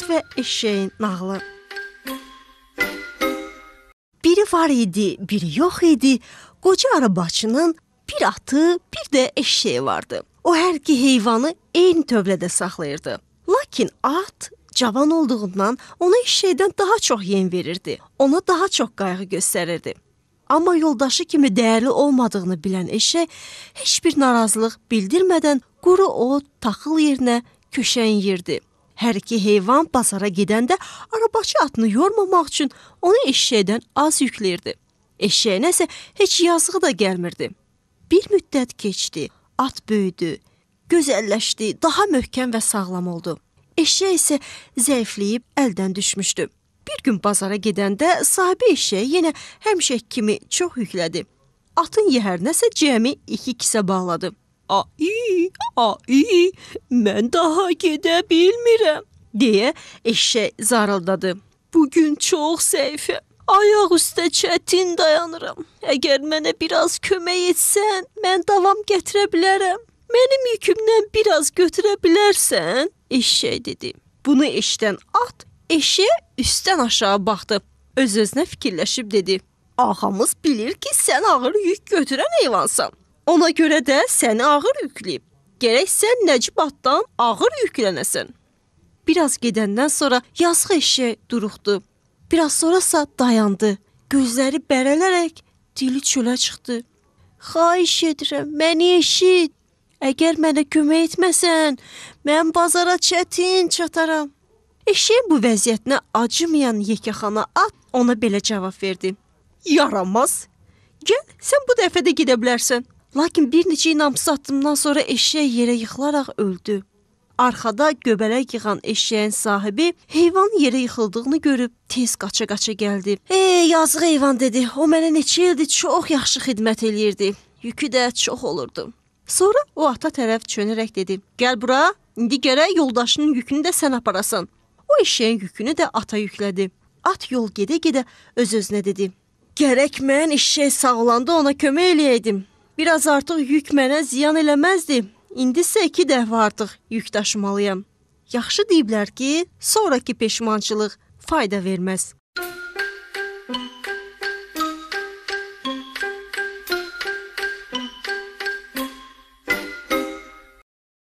At və eşşəyin nağılı. Biri var idi, biri yox idi. Qoca arabacının bir atı, bir də eşşəyi vardı. O hər iki heyvanı eyni tövlədə saxlayırdı. Lakin at cavan olduğundan ona eşşəkdən daha çox yem verirdi. Ona daha çox qayğı göstərirdi. Amma yoldaşı kimi dəyərli olmadığını bilən eşşək heç bir narazılıq bildirmədən quru ot, taxıl yerinə köşəyin yerdi. Hər iki heyvan bazara gedəndə arabaçı atını yormamaq üçün onu eşşəkdən az yükləyirdi. Eşşəyinə isə heç yazığı da gəlmirdi. Bir müddət keçdi, at böyüdü, gözəlləşdi, daha möhkəm və sağlam oldu. Eşşək isə zəifləyib əldən düşmüşdü. Bir gün bazara gedəndə sahibi eşşəyi yenə həmişəki kimi çox yüklədi. Atın yəhərinə isə cəmi 2 kisə bağladı. A, ay, mən daha gedə bilmirəm, deyə eşşək zarıldadı. Bugün çox zəifəm. Ayaq üstə çətin dayanıram. Əgər mənə biraz kömək etsən, mən davam gətirə bilərəm. Mənim yükümdən biraz götürə bilərsən, eşşək dedi. Bunu eşidən at eşiyə üstdən aşağı baxdı. Öz-özünə fikirləşib dedi: "Ağamız bilir ki, sən ağır yük götürən heyvansan. Ona görə də səni ağır yükləyib. Gərək sən Nəcib atdan ağır yüklənəsən. Bir az gedəndən sonra yazıq eşşək duruxdu. Bir az sonrasa dayandı. Gözləri bərələrək dili çölə çıxdı. Xahiş edirəm, məni eşit. Əgər mənə kömək etməsən, mən bazara çətin çataram. Eşeğin bu vəziyyətinə acımayan yekəxana at ona belə cavab verdi. Yaramaz. Gəl, sən bu dəfə də gedə bilərsən. Lakin bir neçə inamsız addımdan sonra eşşək yerə yıxılaraq öldü. Arxada göbələk yığan eşşəyin sahibi heyvan yerə yıxıldığını görüb tez qaça-qaça gəldi. "Ey, yazıq heyvan" dedi. "O mənə neçə ildir çox yaxşı xidmət eləyirdi. Yükü də çox olurdu." Sonra o ata tərəf çönərək dedi: "Gəl bura, indi gərək yoldaşının yükünü də sən aparasan." O eşşəyin yükünü də ata yüklədi. At yol gedə-gedə öz-özünə dedi: "Gərək mən eşşək sağlanda ona kömək eləyəydim. Biraz artıq yük mənə ziyan eləməzdi. İndi isə 2 dəfə artıq yük daşımalıyam. Yaxşı deyiblər ki, sonrakı peşmançılıq fayda verməz.